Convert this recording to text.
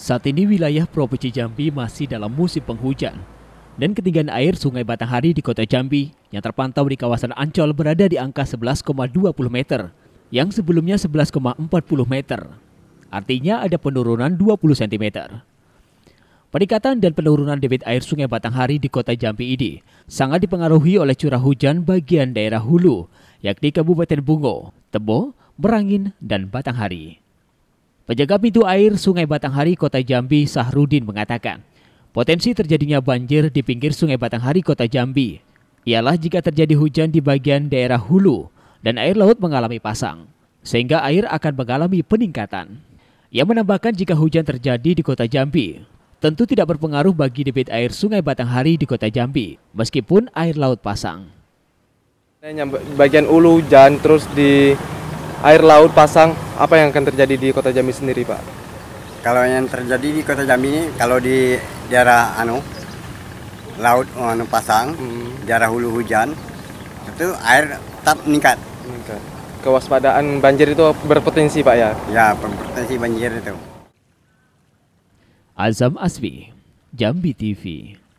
Saat ini wilayah Provinsi Jambi masih dalam musim penghujan dan ketinggian air Sungai Batanghari di Kota Jambi yang terpantau di kawasan Ancol berada di angka 11,20 meter yang sebelumnya 11,40 meter. Artinya ada penurunan 20 cm. Peningkatan dan penurunan debit air Sungai Batanghari di Kota Jambi ini sangat dipengaruhi oleh curah hujan bagian daerah hulu, yakni Kabupaten Bungo, Tebo, Berangin, dan Batanghari. Penjaga pintu air Sungai Batanghari Kota Jambi Sahrudin mengatakan, potensi terjadinya banjir di pinggir Sungai Batanghari Kota Jambi ialah jika terjadi hujan di bagian daerah hulu dan air laut mengalami pasang, sehingga air akan mengalami peningkatan. Ia menambahkan jika hujan terjadi di Kota Jambi, tentu tidak berpengaruh bagi debit air Sungai Batanghari di Kota Jambi, meskipun air laut pasang. Bagian ulu hujan terus di air laut pasang, apa yang akan terjadi di Kota Jambi sendiri, Pak? Kalau yang terjadi di Kota Jambi ini, kalau di daerah anu laut anu pasang, hmm. daerah hulu hujan, itu air tetap meningkat. meningkat. Kewaspadaan banjir itu berpotensi, Pak ya? Ya, berpotensi banjir itu. Azam Asbi, Jambi TV.